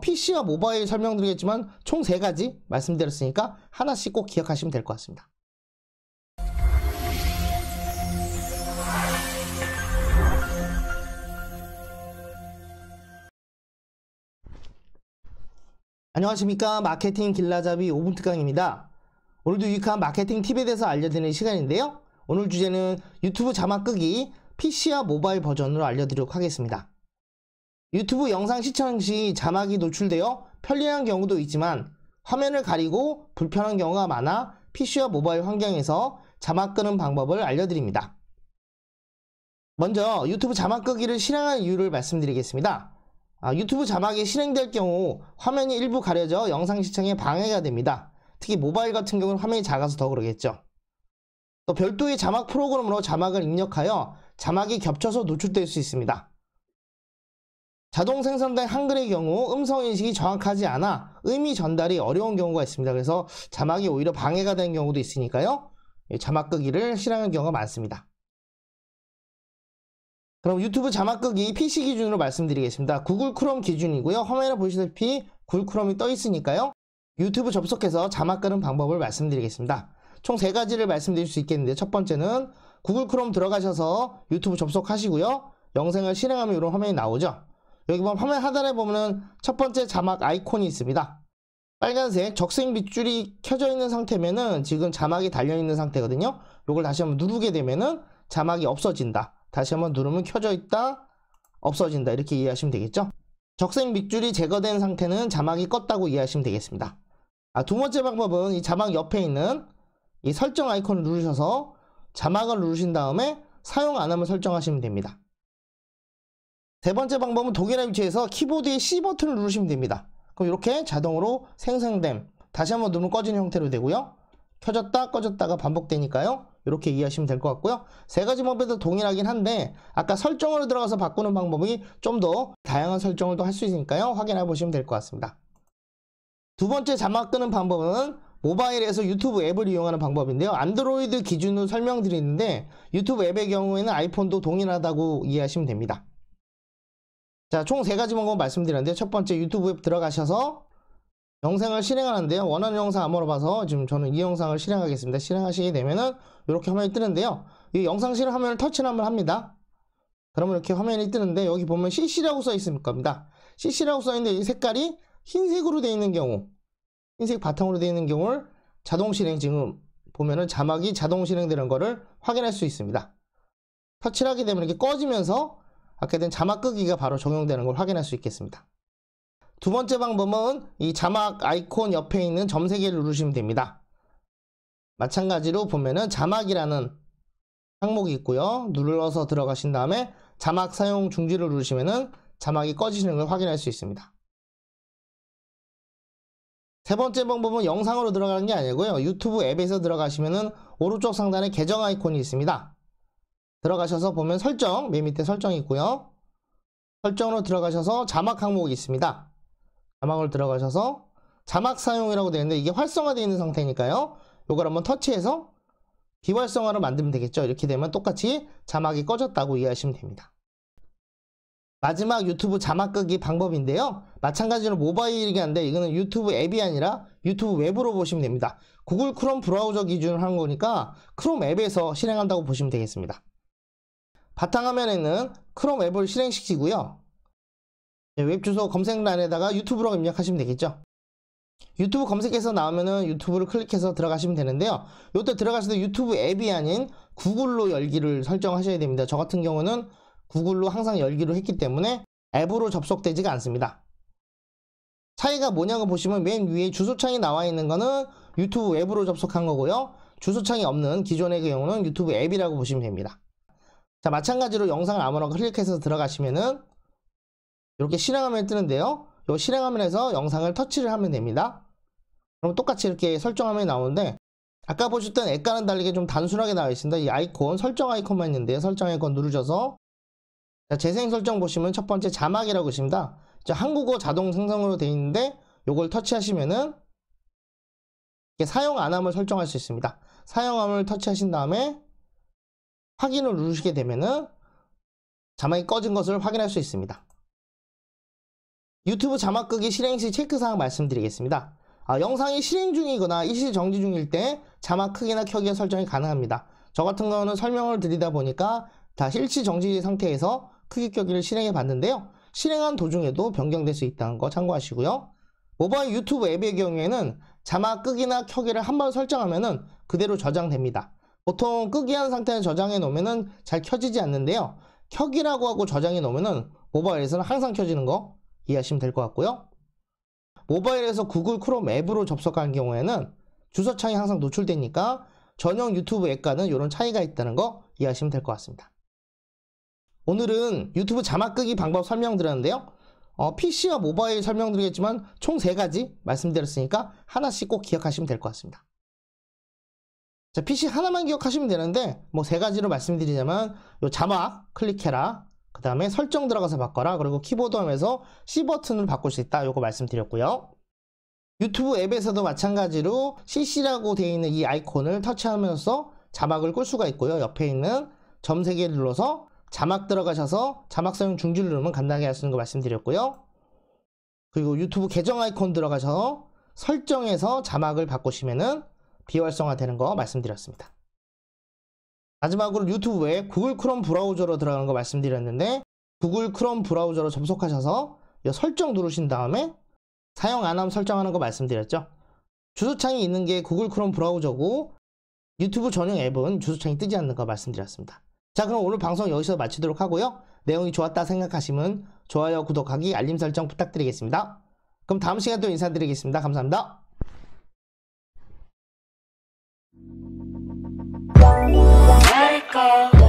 PC와 모바일 설명드리겠지만 총 3가지 말씀드렸으니까 하나씩 꼭 기억하시면 될 것 같습니다. 안녕하십니까 마케팅 길라잡이 오분특강입니다. 오늘도 유익한 마케팅 팁에 대해서 알려드리는 시간인데요. 오늘 주제는 유튜브 자막 끄기 PC와 모바일 버전으로 알려드리도록 하겠습니다. 유튜브 영상 시청 시 자막이 노출되어 편리한 경우도 있지만 화면을 가리고 불편한 경우가 많아 PC와 모바일 환경에서 자막 끄는 방법을 알려드립니다. 먼저 유튜브 자막 끄기를 실행한 이유를 말씀드리겠습니다. 아, 유튜브 자막이 실행될 경우 화면이 일부 가려져 영상 시청에 방해가 됩니다. 특히 모바일 같은 경우는 화면이 작아서 더 그러겠죠. 또 별도의 자막 프로그램으로 자막을 입력하여 자막이 겹쳐서 노출될 수 있습니다. 자동 생성된 한글의 경우 음성 인식이 정확하지 않아 의미 전달이 어려운 경우가 있습니다. 그래서 자막이 오히려 방해가 되는 경우도 있으니까요. 예, 자막 끄기를 실행하는 경우가 많습니다. 그럼 유튜브 자막 끄기 PC 기준으로 말씀드리겠습니다. 구글 크롬 기준이고요. 화면에 보시다시피 구글 크롬이 떠 있으니까요. 유튜브 접속해서 자막 끄는 방법을 말씀드리겠습니다. 총 세 가지를 말씀드릴 수 있겠는데 첫 번째는 구글 크롬 들어가셔서 유튜브 접속하시고요. 영상을 실행하면 이런 화면이 나오죠. 여기 보면 뭐 화면 하단에 보면은 첫 번째 자막 아이콘이 있습니다. 빨간색 적색 밑줄이 켜져 있는 상태면은 지금 자막이 달려 있는 상태거든요. 이걸 다시 한번 누르게 되면은 자막이 없어진다. 다시 한번 누르면 켜져 있다. 없어진다. 이렇게 이해하시면 되겠죠? 적색 밑줄이 제거된 상태는 자막이 껐다고 이해하시면 되겠습니다. 아, 두 번째 방법은 이 자막 옆에 있는 이 설정 아이콘을 누르셔서 자막을 누르신 다음에 사용 안 하면 설정하시면 됩니다. 세 번째 방법은 독일한 위치에서 키보드의 C 버튼을 누르시면 됩니다. 그럼 이렇게 자동으로 생성됨 다시 한번 누르면 꺼지는 형태로 되고요. 켜졌다 꺼졌다가 반복되니까요. 이렇게 이해하시면 될 것 같고요. 세 가지 방법에도 동일하긴 한데 아까 설정으로 들어가서 바꾸는 방법이 좀 더 다양한 설정을 할 수 있으니까요. 확인해 보시면 될 것 같습니다. 두 번째 자막 끄는 방법은 모바일에서 유튜브 앱을 이용하는 방법인데요. 안드로이드 기준으로 설명드리는데 유튜브 앱의 경우에는 아이폰도 동일하다고 이해하시면 됩니다. 자, 총 세 가지 방법 말씀드렸는데 첫 번째 유튜브 앱 들어가셔서 영상을 실행하는데요. 원하는 영상 안물어 봐서 지금 저는 이 영상을 실행하겠습니다. 실행하시게 되면은 이렇게 화면이 뜨는데요. 이 영상 실행 화면을 터치를 한번 합니다. 그러면 이렇게 화면이 뜨는데 여기 보면 CC라고 써 있을 겁니다. CC라고 써 있는데 이 색깔이 흰색으로 되어 있는 경우 흰색 바탕으로 되어 있는 경우를 자동 실행 지금 보면은 자막이 자동 실행되는 것을 확인할 수 있습니다. 터치를 하게 되면 이렇게 꺼지면서 아까된 자막 끄기가 바로 적용되는 걸 확인할 수 있겠습니다. 두 번째 방법은 이 자막 아이콘 옆에 있는 점 세개를 누르시면 됩니다. 마찬가지로 보면은 자막이라는 항목이 있고요. 눌러서 들어가신 다음에 자막 사용 중지를 누르시면은 자막이 꺼지시는 걸 확인할 수 있습니다. 세 번째 방법은 영상으로 들어가는 게 아니고요. 유튜브 앱에서 들어가시면은 오른쪽 상단에 계정 아이콘이 있습니다. 들어가셔서 보면 설정, 맨 밑에 설정이 있고요. 설정으로 들어가셔서 자막 항목이 있습니다. 자막으로 들어가셔서 자막 사용이라고 되어 있는데 이게 활성화되어 있는 상태니까요. 이걸 한번 터치해서 비활성화로 만들면 되겠죠. 이렇게 되면 똑같이 자막이 꺼졌다고 이해하시면 됩니다. 마지막 유튜브 자막 끄기 방법인데요. 마찬가지로 모바일이긴 한데 이거는 유튜브 앱이 아니라 유튜브 웹으로 보시면 됩니다. 구글 크롬 브라우저 기준으로 하는 거니까 크롬 앱에서 실행한다고 보시면 되겠습니다. 바탕화면에는 있 크롬 앱을 실행시키고요. 예, 웹 주소 검색란에다가 유튜브라고 입력하시면 되겠죠. 유튜브 검색해서 나오면은 유튜브를 클릭해서 들어가시면 되는데요. 이때 들어가실 때 유튜브 앱이 아닌 구글로 열기를 설정하셔야 됩니다. 저 같은 경우는 구글로 항상 열기로 했기 때문에 앱으로 접속되지가 않습니다. 차이가 뭐냐고 보시면 맨 위에 주소창이 나와 있는 거는 유튜브 앱으로 접속한 거고요. 주소창이 없는 기존의 경우는 유튜브 앱이라고 보시면 됩니다. 자 마찬가지로 영상을 아무나 클릭해서 들어가시면은 이렇게 실행화면 뜨는데요 이 실행화면에서 영상을 터치를 하면 됩니다 그럼 똑같이 이렇게 설정화면이 나오는데 아까 보셨던 앱과는 다르게 좀 단순하게 나와 있습니다 이 아이콘 설정 아이콘만 있는데 설정 아이콘 누르셔서 자, 재생 설정 보시면 첫 번째 자막이라고 있습니다 자, 한국어 자동 생성으로 되어 있는데 이걸 터치하시면은 사용 안함을 설정할 수 있습니다 사용함을 터치하신 다음에 확인을 누르시게 되면은 자막이 꺼진 것을 확인할 수 있습니다. 유튜브 자막 끄기 실행 시 체크사항 말씀드리겠습니다. 아, 영상이 실행 중이거나 일시정지 중일 때 자막 크기나 켜기의 설정이 가능합니다. 저 같은 경우는 설명을 드리다 보니까 다 일시정지 상태에서 크기 켜기를 실행해 봤는데요. 실행한 도중에도 변경될 수 있다는 거 참고하시고요. 모바일 유튜브 앱의 경우에는 자막 끄기나 켜기를 한번 설정하면 그대로 저장됩니다. 보통 끄기 한 상태에 저장해 놓으면잘 켜지지 않는데요. 켜기라고 하고 저장해 놓으면 모바일에서는 항상 켜지는 거 이해하시면 될 것 같고요. 모바일에서 구글 크롬 앱으로 접속한 경우에는 주소창이 항상 노출되니까 전용 유튜브 앱과는 이런 차이가 있다는 거 이해하시면 될 것 같습니다. 오늘은 유튜브 자막 끄기 방법 설명드렸는데요. 어, PC와 모바일 설명드리겠지만 총 3가지 말씀드렸으니까 하나씩 꼭 기억하시면 될 것 같습니다. 자, PC 하나만 기억하시면 되는데 뭐 세 가지로 말씀드리자면 요 자막 클릭해라. 그 다음에 설정 들어가서 바꿔라. 그리고 키보드 하면서 C 버튼을 바꿀 수 있다. 요거 말씀드렸고요. 유튜브 앱에서도 마찬가지로 CC라고 되어 있는 이 아이콘을 터치하면서 자막을 꿀 수가 있고요. 옆에 있는 점 3개를 눌러서 자막 들어가셔서 자막 사용 중지를 누르면 간단하게 할 수 있는 거 말씀드렸고요. 그리고 유튜브 계정 아이콘 들어가셔서 설정에서 자막을 바꾸시면은 비활성화되는 거 말씀드렸습니다. 마지막으로 유튜브 에 구글 크롬 브라우저로 들어가는 거 말씀드렸는데 구글 크롬 브라우저로 접속하셔서 설정 누르신 다음에 사용 안함 설정하는 거 말씀드렸죠. 주소창이 있는 게 구글 크롬 브라우저고 유튜브 전용 앱은 주소창이 뜨지 않는 거 말씀드렸습니다. 자 그럼 오늘 방송 여기서 마치도록 하고요. 내용이 좋았다 생각하시면 좋아요, 구독하기, 알림 설정 부탁드리겠습니다. 그럼 다음 시간에 또 인사드리겠습니다. 감사합니다. call.